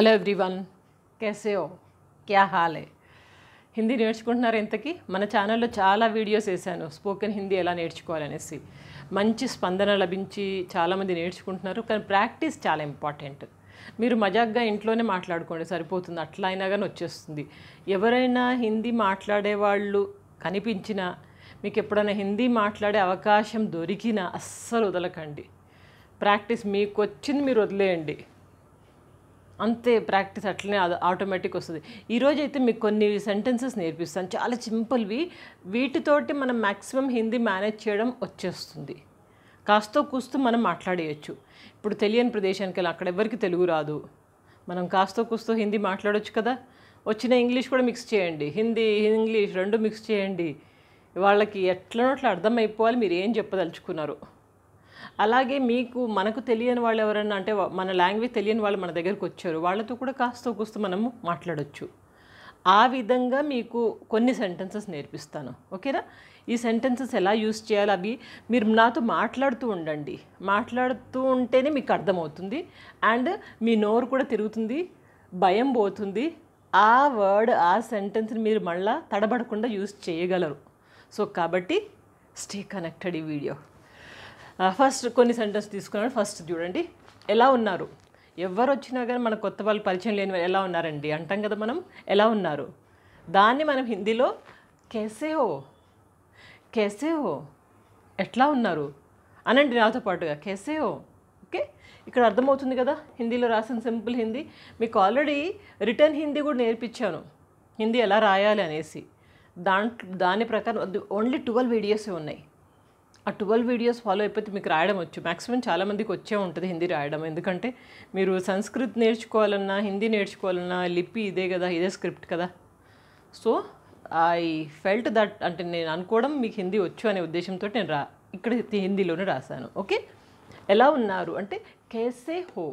hello everyone కేసే ఓ క్యా హాలే హిందీ నేర్చుకుంటున్నారు ఇంతకీ మన ఛానల్లో చాలా వీడియోస్ వేసాను స్పోకెన్ హిందీ ఎలా నేర్చుకోవాలనేసి మంచి స్పందన లభించి చాలామంది నేర్చుకుంటున్నారు కానీ ప్రాక్టీస్ చాలా ఇంపార్టెంట్ మీరు మజాగ్గా ఇంట్లోనే మాట్లాడుకోండి సరిపోతుంది అట్లా అయినా కానీ వచ్చేస్తుంది ఎవరైనా హిందీ మాట్లాడేవాళ్ళు కనిపించినా మీకు ఎప్పుడైనా హిందీ మాట్లాడే అవకాశం దొరికినా అస్సలు వదలకండి ప్రాక్టీస్ మీకు వచ్చింది మీరు వదిలేయండి అంతే ప్రాక్టీస్ అట్లనే అది ఆటోమేటిక్ వస్తుంది ఈరోజు అయితే మీకు కొన్ని సెంటెన్సెస్ నేర్పిస్తాను చాలా సింపుల్వి వీటితోటి మనం మ్యాక్సిమం హిందీ మేనేజ్ చేయడం వచ్చేస్తుంది కాస్తో కూస్తూ మనం మాట్లాడేయచ్చు ఇప్పుడు తెలియని ప్రదేశానికి వెళ్ళి అక్కడ ఎవరికి తెలుగు రాదు మనం కాస్త కూస్తూ హిందీ మాట్లాడొచ్చు కదా వచ్చిన ఇంగ్లీష్ కూడా మిక్స్ చేయండి హిందీ ఇంగ్లీష్ రెండు మిక్స్ చేయండి వాళ్ళకి ఎట్లనో అట్లా అర్థమైపోవాలి మీరు ఏం చెప్పదలుచుకున్నారు అలాగే మీకు మనకు తెలియని వాళ్ళు ఎవరన్నా అంటే మన లాంగ్వేజ్ తెలియని వాళ్ళు మన దగ్గరకు వచ్చారు వాళ్ళతో కూడా కాస్త కూస్త మనము మాట్లాడచ్చు ఆ విధంగా మీకు కొన్ని సెంటెన్సెస్ నేర్పిస్తాను ఓకేనా ఈ సెంటెన్సెస్ ఎలా యూస్ చేయాలి అవి మీరు నాతో మాట్లాడుతూ ఉండండి మాట్లాడుతూ ఉంటేనే మీకు అర్థమవుతుంది అండ్ మీ నోరు కూడా తిరుగుతుంది భయం పోతుంది ఆ వర్డ్ ఆ సెంటెన్స్ని మీరు మళ్ళీ తడబడకుండా యూస్ చేయగలరు సో కాబట్టి స్టే కనెక్టెడ్ ఈ వీడియో ఫస్ట్ కొన్ని సెంటెన్స్ తీసుకున్నాను ఫస్ట్ చూడండి ఎలా ఉన్నారు ఎవరు వచ్చినా కానీ మన కొత్త వాళ్ళు పరిచయం లేని వాళ్ళు ఎలా ఉన్నారండి అంటాం కదా మనం ఎలా ఉన్నారు దాన్ని మనం హిందీలో కేసే కేసేహో ఎట్లా ఉన్నారు అనండి నాతో పాటుగా కేసే ఓ ఓకే ఇక్కడ అర్థమవుతుంది కదా హిందీలో రాసిన సింపుల్ హిందీ మీకు ఆల్రెడీ రిటర్న్ హిందీ కూడా నేర్పించాను హిందీ ఎలా రాయాలి అనేసి దాని దాని ప్రకారం ఓన్లీ ట్వెల్వ్ వీడియోసే ఉన్నాయి ఆ ట్వెల్వ్ వీడియోస్ ఫాలో అయిపోతే మీకు రాయడం వచ్చు మ్యాక్సిమం చాలామందికి వచ్చే ఉంటుంది హిందీ రాయడం ఎందుకంటే మీరు సంస్కృత్ నేర్చుకోవాలన్నా హిందీ నేర్చుకోవాలన్నా లిపి ఇదే కదా ఇదే స్క్రిప్ట్ కదా సో ఐ ఫెల్ట్ దట్ అంటే నేను అనుకోవడం మీకు హిందీ వచ్చు అనే ఉద్దేశంతో నేను రా ఇక్కడ హిందీలోనే రాశాను ఓకే ఎలా ఉన్నారు అంటే కేసే హో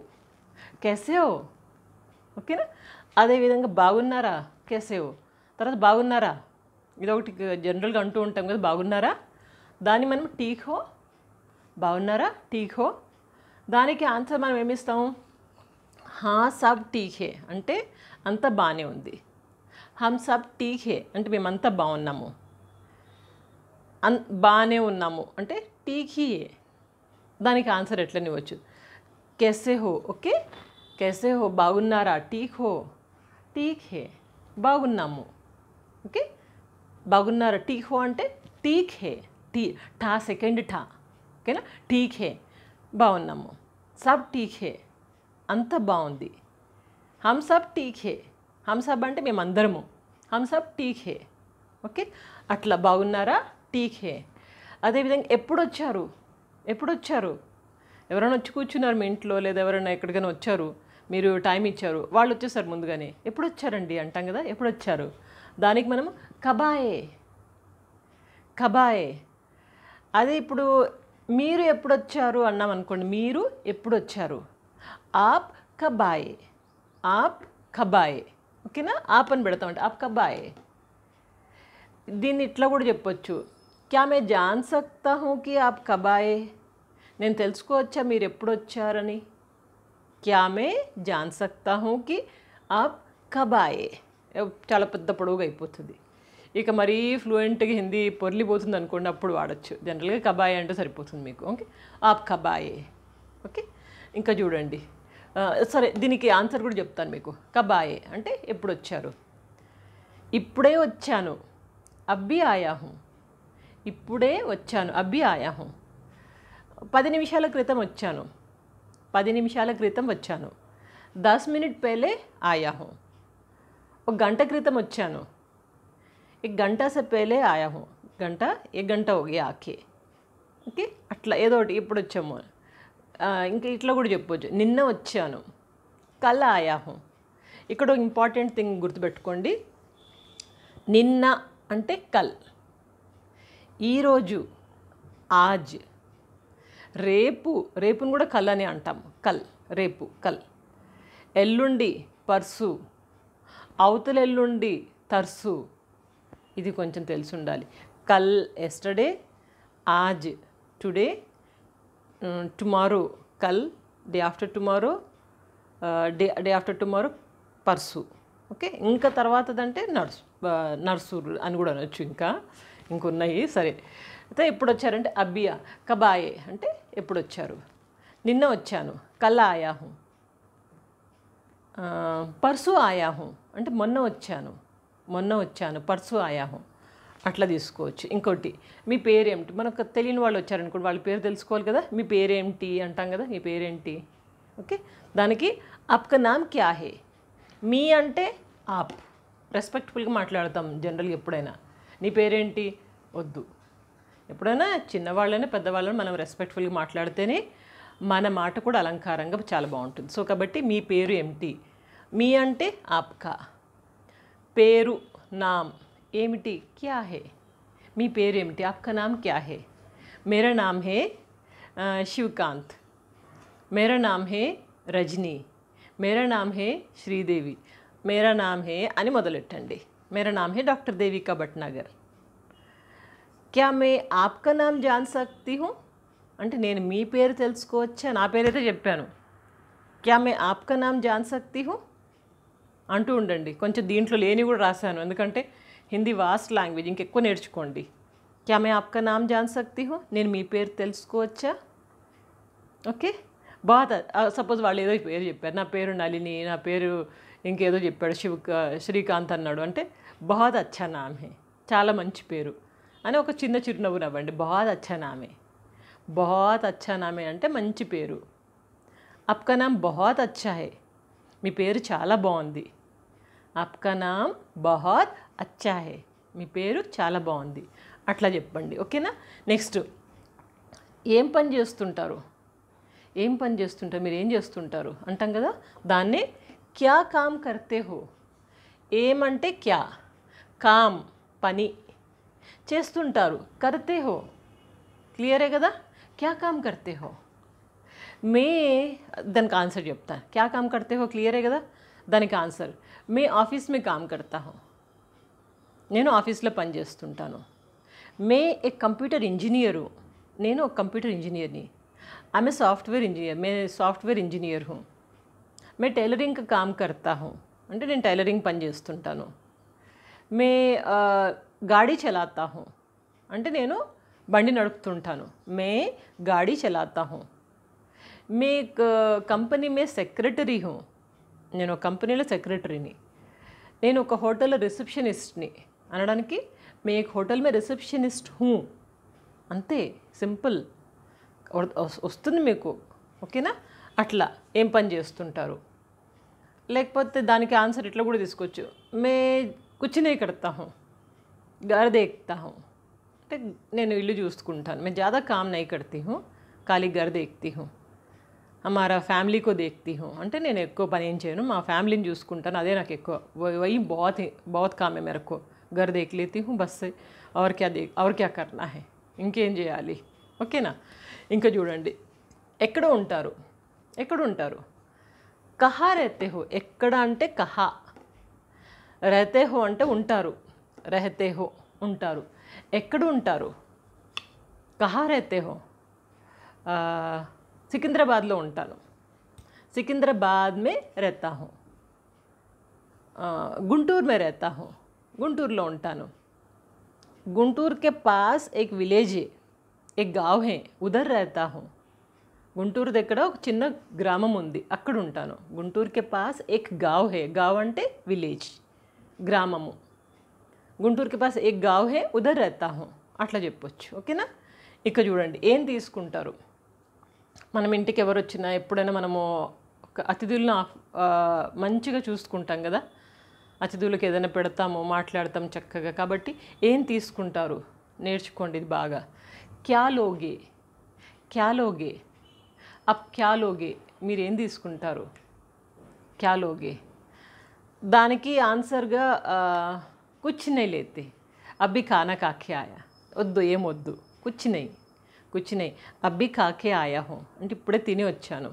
కేసే హో ఓకేనా అదేవిధంగా బాగున్నారా కేసే హో తర్వాత బాగున్నారా ఇదొకటి జనరల్గా అంటూ ఉంటాం కదా బాగున్నారా దాన్ని మనం టీఖో బాగున్నారా టీఖో దానికి ఆన్సర్ మనం ఏమిస్తాం హా సబ్ టీఖే అంటే అంత బాగానే ఉంది హమ్ సబ్ టీఖే అంటే మేమంతా బాగున్నాము అన్ బాగానే ఉన్నాము అంటే టీఖీయే దానికి ఆన్సర్ ఎట్లని వచ్చు కెసే హో ఓకే కెసే హో బాగున్నారా టీక్ హో బాగున్నాము ఓకే బాగున్నారా టీఖో అంటే టీఖే హే టీ ఠా సెకండ్ ఠా ఓకేనా టీక్ హే బాగున్నాము సబ్ టీక్ హే అంత బాగుంది హమ్ సబ్ టీక్ హే హమ్ సబ్ అంటే మేమందరము హమ్ సబ్ టీక్ హే ఓకే అట్లా బాగున్నారా టీక్ హే అదేవిధంగా ఎప్పుడు వచ్చారు ఎప్పుడు వచ్చారు ఎవరైనా వచ్చి కూర్చున్నారు మీ ఇంట్లో లేదా ఎవరైనా ఎక్కడికైనా వచ్చారు మీరు టైం ఇచ్చారు వాళ్ళు వచ్చేసారు ముందుగానే ఎప్పుడు వచ్చారండి అంటాం కదా ఎప్పుడు వచ్చారు దానికి మనం కబాయే కబాయే అదే ఇప్పుడు మీరు ఎప్పుడు వచ్చారు అన్నాం అనుకోండి మీరు ఎప్పుడు వచ్చారు ఆప్ కబాయే ఆప్ కబాయే ఓకేనా ఆప్ అని పెడతామంటే ఆప్ కబాయే దీన్ని ఇట్లా కూడా చెప్పొచ్చు క్యా మే జాన్ సక్తా హూ కి ఆప్ కబాయే నేను తెలుసుకోవచ్చా మీరు ఎప్పుడు వచ్చారని క్యా మే జాన్ సక్తా హూ కి ఆప్ కబాయే చాలా పెద్ద పొడవుగా అయిపోతుంది ఇక మరీ ఫ్లూయెంట్గా హిందీ పొర్లిపోతుంది అనుకోండి అప్పుడు వాడచ్చు జనరల్గా కబాయ్ అంటే సరిపోతుంది మీకు ఓకే ఆప్ కబాయే ఓకే ఇంకా చూడండి సరే దీనికి ఆన్సర్ కూడా చెప్తాను మీకు కబాయే అంటే ఎప్పుడు వచ్చారు ఇప్పుడే వచ్చాను అబ్బి ఆయాహం ఇప్పుడే వచ్చాను అబ్బి ఆయాహం పది నిమిషాల క్రితం వచ్చాను పది నిమిషాల క్రితం వచ్చాను దస్ మినిట్ పేలే ఆయాహం ఒక గంట క్రితం వచ్చాను एक గంట సే ఆయాము గంట ఏ గంట ఒకే ఆకే ఓకే అట్లా ఏదో ఒకటి ఇప్పుడు వచ్చాము ఇంకా ఇట్లా కూడా చెప్పొచ్చు నిన్న వచ్చాను కల ఆయాహం ఇక్కడ ఇంపార్టెంట్ థింగ్ గుర్తుపెట్టుకోండి నిన్న అంటే కల్ ఈరోజు ఆజ్ రేపు రేపును కూడా కల్ అని అంటాం కల్ రేపు కల్ ఎల్లుండి పర్సు అవతలెల్లుండి తర్సు ఇది కొంచెం తెలిసి ఉండాలి కల్ ఎస్టర్డే ఆజ్ టుడే టుమారో కల్ day after tomorrow day day after tomorrow పర్సు ఓకే ఇంకా తర్వాతదంటే నర్సు నర్సూరు అని కూడా అనొచ్చు ఇంకా ఇంకున్నాయి సరే అయితే ఎప్పుడు వచ్చారంటే అబ్బియా కబాయే అంటే ఎప్పుడు వచ్చారు నిన్న వచ్చాను కల్ ఆయాహు పర్సు ఆయాహు అంటే మొన్న వచ్చాను మొన్న వచ్చాను పర్సు ఆయాహం అట్లా తీసుకోవచ్చు ఇంకోటి మీ పేరేమిటి మనకు తెలియని వాళ్ళు వచ్చారనుకోండి వాళ్ళ పేరు తెలుసుకోవాలి కదా మీ పేరేమిటి అంటాం కదా మీ పేరేంటి ఓకే దానికి ఆప్క నామ్ క్యా హే మీ అంటే ఆప్ రెస్పెక్ట్ఫుల్గా మాట్లాడతాం జనరల్గా ఎప్పుడైనా నీ పేరేంటి వద్దు ఎప్పుడైనా చిన్నవాళ్ళని పెద్దవాళ్ళని మనం రెస్పెక్ట్ఫుల్గా మాట్లాడితేనే మన మాట కూడా అలంకారంగా చాలా బాగుంటుంది సో కాబట్టి మీ పేరు ఏమిటి మీ అంటే ఆప్కా पेरु नाम एमटी क्या है मी पेर एमटी आपका नाम क्या है मेरा नाम है शिवकांत मेरा नाम है रजनी मेरा नाम है श्रीदेवी मेरा नाम है అని మొదలెట్టండి मेरा नाम है डॉक्टर देविका भटनागर क्या मैं आपका नाम जान सकती हूँ अंत ने पेर तेजा ना पेरते పేరైతే क्या मैं आपका नाम जान सकती हूँ అంటూ ఉండండి కొంచెం దీంట్లో లేని కూడా రాశాను ఎందుకంటే హిందీ వాస్ట్ లాంగ్వేజ్ ఇంకెక్కువ నేర్చుకోండి క్యా మే ఆప్క నామ్ జాన్ సక్తి హో నేను మీ పేరు తెలుసుకోవచ్చా ఓకే బాగా సపోజ్ వాళ్ళు ఏదో పేరు చెప్పారు నా పేరు నళిని నా పేరు ఇంకేదో చెప్పాడు శివ శ్రీకాంత్ అన్నాడు అంటే బాధ అచ్చా నామే చాలా మంచి పేరు అని ఒక చిన్న చిరునవ్వు నవ్వండి బాధ అచ్చా నామే బాత్ అచ్చా నామే అంటే మంచి పేరు అప్కా नाम बहुत अच्छा మీ పేరు చాలా బాగుంది ఆప్కా నామ్ బహత్ అచ్చాహే మీ పేరు చాలా బాగుంది అట్లా చెప్పండి ఓకేనా నెక్స్ట్ ఏం పని చేస్తుంటారు ఏం పని చేస్తుంటారు మీరు ఏం చేస్తుంటారు అంటాం కదా దాన్ని క్యా కామ్ కర్తే హో ఏమంటే క్యా కామ్ పని చేస్తుంటారు కర్తే హో క్లియరే కదా క్యా కామ్ కర్తే హో મે ધન કಾನ್સર જોબતા શું કામ કરતે હો ક્લિયર હે કદા ધન કಾನ್સર મે ઓફિસ મે કામ કરતા હું મેનો ઓફિસ લ પરન જેસ્તું તાનો મે એક કમ્પ્યુટર એન્જિનિયર હું મેનો કમ્પ્યુટર એન્જિનિયર ની આ મ સોફ્ટવેર એન્જિનિયર મે સોફ્ટવેર એન્જિનિયર હું મે ટેલરિંગ કા કામ કરતા હું અંટે મેન ટેલરિંગ પરન જેસ્તું તાનો મે ગાડી ચલાતા હું અંટે મેનો બંડી નડુકુ તાનો મે ગાડી ચલાતા હું मैं एक కంపెనీ में సెక్రటరీ హూ నేను కంపెనీలో సెక్రటరీని నేను ఒక హోటల్లో రిసెప్షనిస్ట్ని అనడానికి మే ఏక్ హోటల్ మే రిసెప్షనిస్ట్ హూ అంతే సింపుల్ వస్తుంది మీకు ఓకేనా అట్లా ఏం పని చేస్తుంటారు లేకపోతే దానికి ఆన్సర్ ఇట్లా కూడా తీసుకోవచ్చు మే కూర్చునే కడతాము గర్దేక్తాము అంటే నేను ఇల్లు చూసుకుంటాను మే జాదా కామ్ నై కడతీ హూ ఖాళీ గర్దేక్తీ హూ మన ఫ్యామిలీ కో देखती हूँ అంటే నేను ఎక్కువ పని ఏం చేయను మా ఫ్యామిలీని చూసుకుంటాను అదే నాకు ఎక్కువ वही बहुत बहुत काम है मेरे को घर देख लेती हूँ बस से और क्या देख और क्या करना है ఇంకేం చేయాలి ఓకేనా ఇంకా చూడండి ఎక్కడ ఉంటారు ఎక్కడ ఉంటారు కహా రెహతే హో ఎక్కడ అంటే కహా రెహతే హో అంటే ఉంటారు రెహతే హో ఉంటారు ఎక్కడ ఉంటారు కహా రెహతే హో సికింద్రాబాద్లో ఉంటాను సికింద్రాబాద్ మే రెత్తా హూ గుంటూరు మే రెత్తా హూ గుంటూరులో ఉంటాను గుంటూరు కే పాస్ ఎక్ విలేజ్ ఎక్ గావ్ హే ఉదర్ రెత్తా హూ గుంటూరు దగ్గర ఒక చిన్న గ్రామం ఉంది అక్కడ ఉంటాను గుంటూరుకే పాస్ ఎక్ గావ్ హే గావ్ అంటే విలేజ్ గ్రామము గుంటూరుకి pass Ek gov hey ఉదర్ రెత్తా who అట్లా చెప్పొచ్చు ఓకేనా ఇక్కడ చూడండి ఏం తీసుకుంటారు మనం ఇంటికి ఎవరు వచ్చినా ఎప్పుడైనా మనము అతిథులను మంచిగా చూసుకుంటాం కదా అతిథులకు ఏదైనా పెడతాము మాట్లాడతాం చక్కగా కాబట్టి ఏం తీసుకుంటారు నేర్చుకోండి ఇది బాగా క్యా లోగే అప్ క్యా మీరు ఏం తీసుకుంటారు క్యా దానికి ఆన్సర్గా కూర్చునే లేతే అబ్బి కానకాఖ్యాయ వద్దు ఏమొద్దు కూర్చున్నాయి कुछ అబ్బి కాకే खा के అంటే ఇప్పుడే తిని వచ్చాను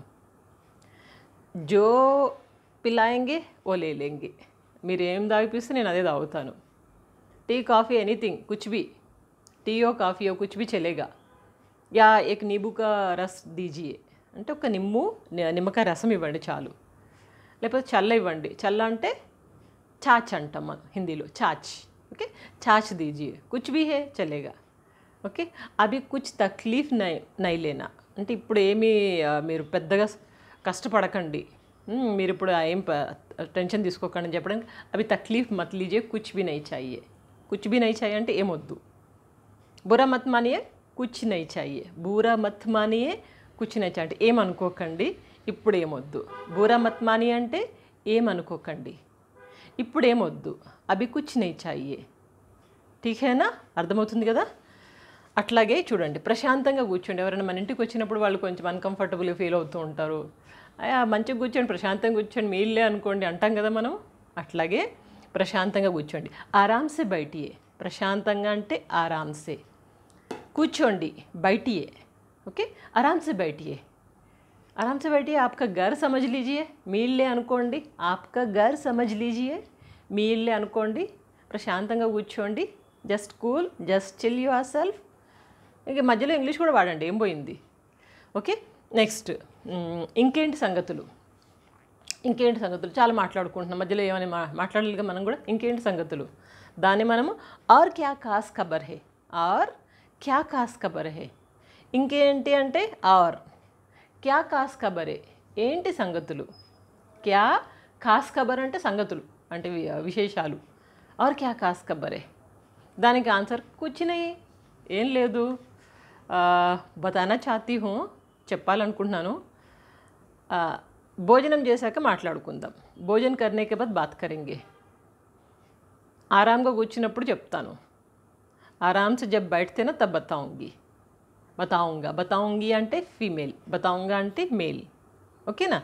జో పిల్లాయంగి ఓ లేలేంగి మీరు ఏం తాగిపిస్తే నేను అదే తాగుతాను టీ కాఫీ ఎనీథింగ్ కుచ్ బి టీయో కాఫీయో కుచ్ బి చెలేగా యా ఏక్ నిబుక రస్ దీజియే అంటే ఒక నిమ్ము నిమ్మకాయ రసం ఇవ్వండి చాలు లేకపోతే చల్ల ఇవ్వండి చల్ల అంటే చాచ్ అంటాం మనం హిందీలో చాచ్ ఓకే చాచ్ దీజియే కుచ్ బి హే చలేగా ఓకే అవి కుచ్ తక్లీఫ్ నై నైలేనా అంటే ఇప్పుడు ఏమీ మీరు పెద్దగా కష్టపడకండి మీరు ఇప్పుడు ఏం టెన్షన్ తీసుకోకండి అని చెప్పడానికి అవి తక్లీఫ్ మత్లీజే కుచ్ బి నై చాయే కుచ్ బి నై చాయే అంటే ఏమొద్దు బురా మత్ మానియే కుచ్ నై చాయే బూరా మత్ మానియే కుచ్ నై చాయే అంటే ఏమనుకోకండి ఇప్పుడు ఏమొద్దు బూరా మత్ మాని అంటే ఏమనుకోకండి ఇప్పుడు ఏమొద్దు అవి కుచ్ నై చాయే ఠీకేనా అర్థమవుతుంది కదా అట్లాగే చూడండి ప్రశాంతంగా కూర్చోండి ఎవరైనా మన ఇంటికి వచ్చినప్పుడు వాళ్ళు కొంచెం అన్కంఫర్టబుల్ ఫీల్ అవుతూ ఉంటారు మంచిగా కూర్చోండి ప్రశాంతంగా కూర్చోండి మీళ్ళే అనుకోండి అంటాం కదా మనం అట్లాగే ప్రశాంతంగా కూర్చోండి ఆరాంసే బయటియే ప్రశాంతంగా అంటే ఆరామ్సే కూర్చోండి బయటియే ఓకే ఆరాంసే బయటియే ఆరామ్సే బయటియే ఆప్కా గర్ సమజ్ లీజియే మీళ్ళే అనుకోండి ఆప్కా గర్ సమజ్ లీజియే మీళ్ళే అనుకోండి ప్రశాంతంగా కూర్చోండి just cool just chill yourself ఇక మధ్యలో ఇంగ్లీష్ కూడా వాడండి ఏం పోయింది ఓకే నెక్స్ట్ ఇంకేంటి సంగతులు ఇంకేంటి సంగతులు చాలా మాట్లాడుకుంటున్నాం మధ్యలో ఏమైనా మా మాట్లాడలేదుగా మనం కూడా ఇంకేంటి సంగతులు దాన్ని మనము ఆర్ క్యా కాస్ ఖబర్ హే ఆర్ క్యా కాస్ ఖబర్ హే ఇంకేంటి అంటే ఆర్ క్యా కాస్ ఖబరే ఏంటి సంగతులు క్యా కాస్ ఖబర్ అంటే సంగతులు అంటే విశేషాలు ఆర్ క్యా కాస్ ఖబరే దానికి ఆన్సర్ కూర్చున్నాయి ఏం లేదు బతానా చాతీ హో చెప్పాలనుకుంటున్నాను భోజనం చేశాక మాట్లాడుకుందాం భోజనం కర్నేకే బాద్ బాత్ కరింగే ఆరాంగా కూర్చున్నప్పుడు చెప్తాను ఆరామ్స్ జబ్ బయటతేనా తబ్ బతాంగి బతావుంగా బతాంగి అంటే ఫీమేల్ బతాంగా అంటే మేల్ ఓకేనా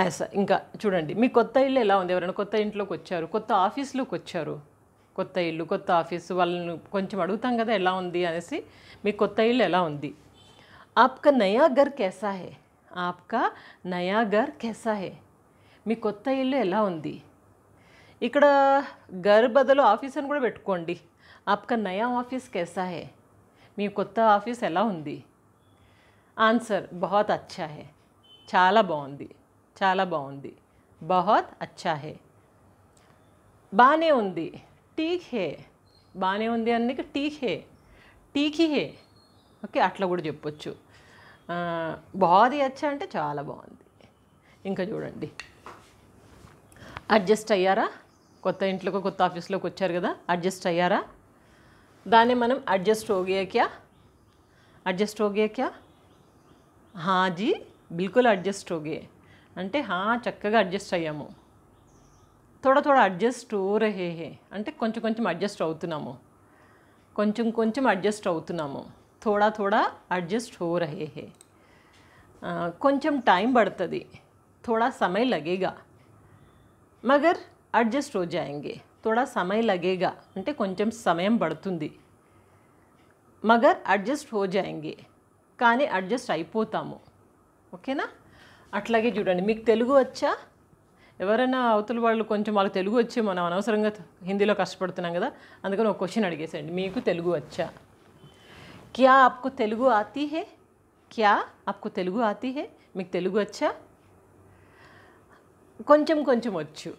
యాస ఇంకా చూడండి మీ కొత్త ఇల్లు ఎలా ఉంది ఎవరైనా కొత్త ఇంట్లోకి వచ్చారు కొత్త ఆఫీస్లోకి వచ్చారు क्रोत इत आफीस वाले अड़ता कदा एला क्रोत इलाई आपका नया घर कैसा है आपका नया घर कैसा है क्रोत इलाई इकड़ घर बदल आफीस आपका नया आफीस कैसा है क्रोत आफीस एला आंसर बहुत अच्छा है चला बहुत चला बहुत बहुत अच्छा है बाने టీక్ హే బాగానే ఉంది అన్నికి టీక్ హే టీకి హే ఓకే అట్లా కూడా చెప్పొచ్చు బాగుంది అచ్చా అంటే చాలా బాగుంది ఇంకా చూడండి అడ్జస్ట్ అయ్యారా కొత్త ఇంట్లోకి కొత్త ఆఫీస్లోకి వచ్చారు కదా అడ్జస్ట్ అయ్యారా దాన్ని మనం అడ్జస్ట్ ఓగియాక్యా అడ్జస్ట్ ఓగియాక్యా హాజీ బిల్కుల్ అడ్జస్ట్ ఓగే అంటే హా చక్కగా అడ్జస్ట్ అయ్యాము థోడా థోడా అడ్జస్ట్ ఓ రహే హే అంటే కొంచెం కొంచెం అడ్జస్ట్ అవుతున్నాము కొంచెం కొంచెం అడ్జస్ట్ అవుతున్నాము థోడా థోడా అడ్జస్ట్ ఓ రహే హే కొంచెం టైం పడుతుంది థోడా సమయ లగేగా మగర్ అడ్జస్ట్ ఓ జాయింగే థోడా సమయ లగేగా అంటే కొంచెం సమయం పడుతుంది మగర్ అడ్జస్ట్ ఓ జాయింగే కానీ అడ్జస్ట్ అయిపోతాము ఓకేనా అట్లాగే చూడండి మీకు తెలుగు వచ్చా ఎవరైనా అవతల వాళ్ళు కొంచెం వాళ్ళు తెలుగు వచ్చి మనం అనవసరంగా హిందీలో కష్టపడుతున్నాం కదా అందుకని ఒక క్వశ్చన్ అడిగేసేయండి మీకు తెలుగు వచ్చా క్యా ఆప్కు తెలుగు ఆతి హే క్యా ఆప్కు తెలుగు ఆతి హే మీకు తెలుగు వచ్చా కొంచెం కొంచెం వచ్చు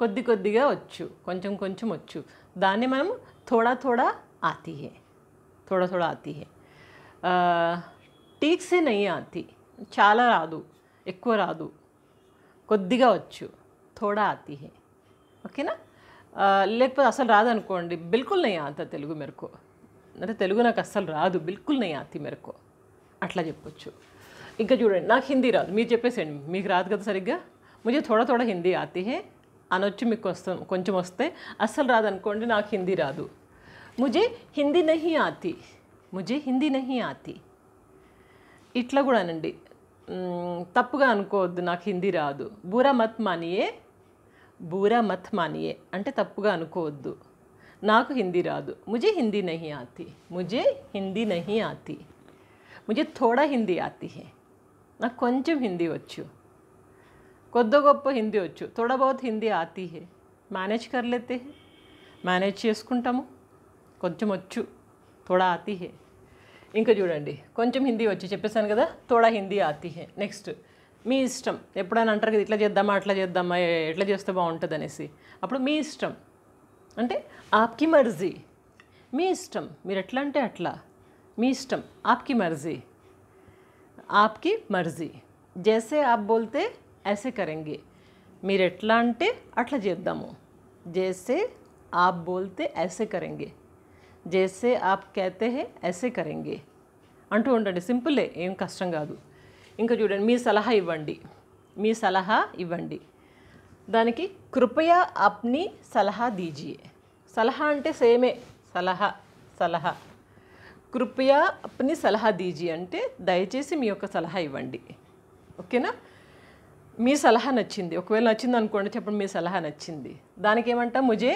కొద్ది కొద్దిగా వచ్చు కొంచెం కొంచెం వచ్చు దాన్ని మనం థోడా థోడా ఆతి హే థోడా థోడా ఆతి హే టీక్సే నయ్యి ఆతి చాలా రాదు ఎక్కువ రాదు కొద్దిగా వచ్చు థోడా అతి హే ఓకేనా లేకపోతే అసలు రాదనుకోండి బిల్కుల్ నై అంత తెలుగు మెరకు అంటే తెలుగు నాకు అస్సలు రాదు బిల్కుల్ నయ్యి ఆతి మెరకు అట్లా చెప్పొచ్చు ఇంకా చూడండి నాకు హిందీ రాదు మీరు చెప్పేసేయండి మీకు రాదు కదా సరిగ్గా ముందు థోడా థోడా హిందీ ఆతి హే అనొచ్చి మీకు వస్తాం కొంచెం వస్తే అస్సలు రాదనుకోండి నాకు హిందీ రాదు ముజే హిందీ నహి ఆతి ముజే హిందీ నహి ఆతి ఇట్లా కూడానండి తప్పుగా అనుకోవద్దు నాకు హిందీ రాదు బూరా మత్ మానియే బూరా మత్ మానియే అంటే తప్పుగా అనుకోవద్దు నాకు హిందీ రాదు ముజే హిందీ నహి ఆతి ముజే హిందీ నహి ఆతి ముజే థోడా హిందీ ఆతి హే నాకు కొంచెం హిందీ వచ్చు కొద్ది గొప్ప హిందీ వచ్చు థోడా బహుత్ హిందీ ఆతి హే మేనేజ్ కర్లేతే మేనేజ్ చేసుకుంటాము కొంచెం వచ్చు థోడా ఆతి హే ఇంకొకటి చూడండి కొంచెం హిందీ వచ్చి చెప్పేసాను కదా తోడా హిందీ ఆతి హై నెక్స్ట్ మీ ఇష్టం ఎప్పుడు అనుంటారంటే ఇట్లా చేద్దామా అట్లా చేద్దామా ఎట్లా చేస్తే బాగుంటదనేసి అప్పుడు మీ ఇష్టం అంటే आपकी मर्जी मी इष्टम मेराట్లాంటే అట్లా మీ ఇష్టం आपकी मर्जी आपकी मर्जी जैसे आप बोलते ऐसे करेंगे मेराట్లాంటే అట్లా చేద్దాము जैसे आप बोलते ऐसे करेंगे జేసే ఆప్ కేతే హే ఎసే కరెంగే అంటూ ఉండండి సింపులే ఏం కష్టం కాదు ఇంకా చూడండి మీ సలహా ఇవ్వండి మీ సలహా ఇవ్వండి దానికి కృపయా అప్ని సలహా దీజియే సలహా అంటే సేమే సలహా సలహా కృపయా అప్ని సలహా దీజీ అంటే దయచేసి మీ యొక్క సలహా ఇవ్వండి ఓకేనా మీ సలహా నచ్చింది ఒకవేళ నచ్చింది అనుకోండి చెప్పండి మీ సలహా నచ్చింది దానికి ఏమంటాం ముజే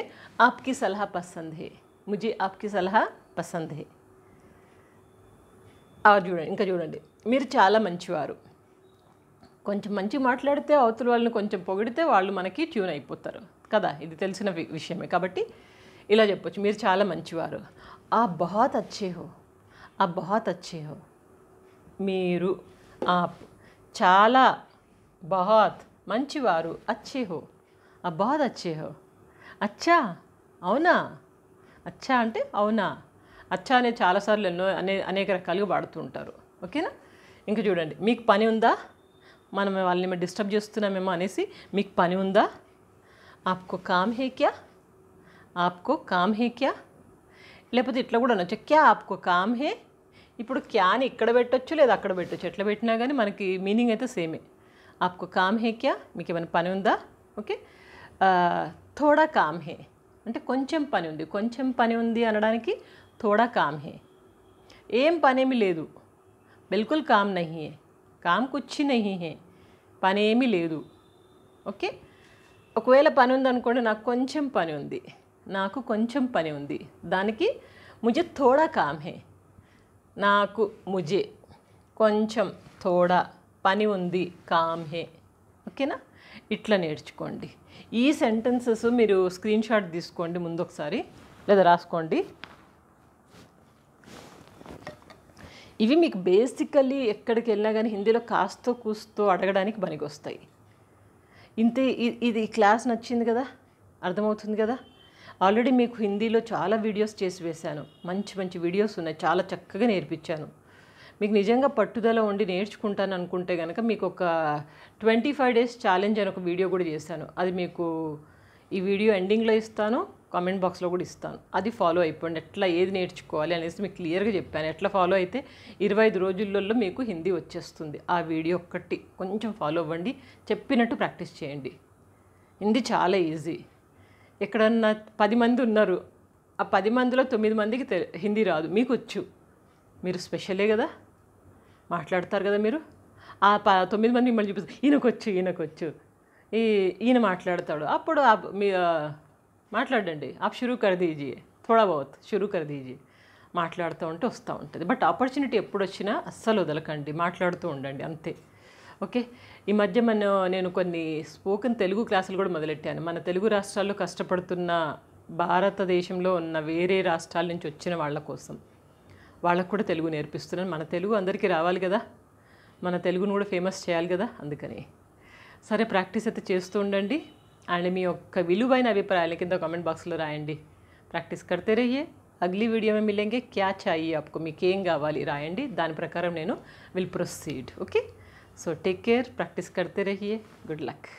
ఆప్కి సలహా పసంద్ హే ముజే ఆప్కి సలహా పసంద్ హే చూడండి ఇంకా చూడండి మీరు చాలా మంచివారు కొంచెం మంచి మాట్లాడితే అవతల వాళ్ళని కొంచెం పొగిడితే వాళ్ళు మనకి ట్యూన్ అయిపోతారు కదా ఇది తెలిసిన విషయమే కాబట్టి ఇలా చెప్పొచ్చు మీరు చాలా మంచివారు ఆ బహత్ అచ్చే హో ఆ బహత్ అచ్చే హో మీరు ఆ చాలా బహత్ మంచివారు అచ్చే హో ఆ బహత్ అచ్చే హో అచ్చా అవునా అచ్చా అంటే అవునా అచ్చా అనే చాలాసార్లు ఎన్నో అనే అనేక రకాలుగా వాడుతూ ఉంటారు ఓకేనా ఇంకా చూడండి మీకు పని ఉందా మనం వాళ్ళని మేము డిస్టర్బ్ చేస్తున్నామేమో అనేసి మీకు పని ఉందా ఆప్కో కామ్ హే క్యా ఆప్కో కామ్ హే క్యా లేకపోతే ఇట్లా కూడా అనొచ్చు క్యా ఆప్కో కామ్ హే ఇప్పుడు క్యాని ఇక్కడ పెట్టచ్చు లేదా అక్కడ పెట్టచ్చు ఎట్లా పెట్టినా కానీ మనకి మీనింగ్ అయితే సేమే ఆప్కో కామ్ హే క్యా మీకు ఏమైనా పని ఉందా ఓకే థోడా కామ్ హే అంటే కొంచెం పని ఉంది కొంచెం పని ఉంది అనడానికి థోడా కామ్ హే ఏం పనేమి లేదు బిల్కుల్ కామ్ నహి హే కామ్ కుచ్చి నహి హే పనేమి లేదు ఓకే ఒకవేళ పని ఉందనుకోండి నాకు కొంచెం పని ఉంది నాకు కొంచెం పని ఉంది దానికి ముజే థోడా కామ్ హే నాకు ముజే కొంచెం థోడా పని ఉంది కామ్ హే ఓకేనా ఇట్లా నేర్చుకోండి ఈ సెంటెన్సెస్ మీరు స్క్రీన్ షాట్ తీసుకోండి ముందు ఒకసారి లేదా రాసుకోండి ఇవి మీకు బేసికల్లీ ఎక్కడికి వెళ్ళినా కానీ హిందీలో కాస్తో కూస్తో అడగడానికి పనికొస్తాయి ఇంతే ఇది క్లాస్ నచ్చింది కదా అర్థమవుతుంది కదా ఆల్రెడీ మీకు హిందీలో చాలా వీడియోస్ చేసి వేశాను మంచి మంచి వీడియోస్ ఉన్నాయి చాలా చక్కగా నేర్పించాను మీకు నిజంగా పట్టుదల ఉండి నేర్చుకుంటాను అనుకుంటే కనుక మీకు ఒక ట్వంటీ ఫైవ్ డేస్ ఛాలెంజ్ అని ఒక వీడియో కూడా చేశాను అది మీకు ఈ వీడియో ఎండింగ్లో ఇస్తాను కామెంట్ బాక్స్లో కూడా ఇస్తాను అది ఫాలో అయిపోండి ఎట్లా ఏది నేర్చుకోవాలి అనేసి మీకు క్లియర్గా చెప్పాను ఎట్లా ఫాలో అయితే ఇరవై ఐదు రోజుల్లో మీకు హిందీ వచ్చేస్తుంది ఆ వీడియో ఒక్కటి కొంచెం ఫాలో అవ్వండి చెప్పినట్టు ప్రాక్టీస్ చేయండి హిందీ చాలా ఈజీ ఎక్కడన్నా పది మంది ఉన్నారు ఆ పది మందిలో తొమ్మిది మందికి హిందీ రాదు మీకు వచ్చు మీరు స్పెషలే కదా మాట్లాడతారు కదా మీరు ఆ ప తొమ్మిది మంది మిమ్మల్ని చూపిస్తారు ఈయనకొచ్చు ఈయనకొచ్చు ఈ ఈయన మాట్లాడతాడు అప్పుడు మీ మాట్లాడండి ఆప్ షురూ కర్ దీజియే థోడా బహుత్ షురూ కర్ మాట్లాడుతూ ఉంటే వస్తూ ఉంటుంది బట్ ఆపర్చునిటీ ఎప్పుడు వచ్చినా అస్సలు వదలకండి మాట్లాడుతూ ఉండండి అంతే ఓకే ఈ మధ్య మన నేను కొన్ని స్పోకెన్ తెలుగు క్లాసులు కూడా మొదలెట్టాను మన తెలుగు రాష్ట్రాల్లో కష్టపడుతున్న భారతదేశంలో ఉన్న వేరే రాష్ట్రాల నుంచి వచ్చిన వాళ్ళ కోసం వాళ్ళకు కూడా తెలుగు నేర్పిస్తున్నాను మన తెలుగు అందరికీ రావాలి కదా మన తెలుగును కూడా ఫేమస్ చేయాలి కదా అందుకని సరే ప్రాక్టీస్ అయితే చేస్తూ ఉండండి అండ్ మీ యొక్క విలువైన అభిప్రాయాలు కింద కామెంట్ బాక్స్లో రాయండి ప్రాక్టీస్ కడితే రయ్యే అగ్లీ వీడియో మేము మిలేంగే క్యాచ్ అయ్యి ఆప్కో మీకు ఏం కావాలి రాయండి దాని ప్రకారం నేను will proceed okay so take care practice కడితే రహియే గుడ్ లక్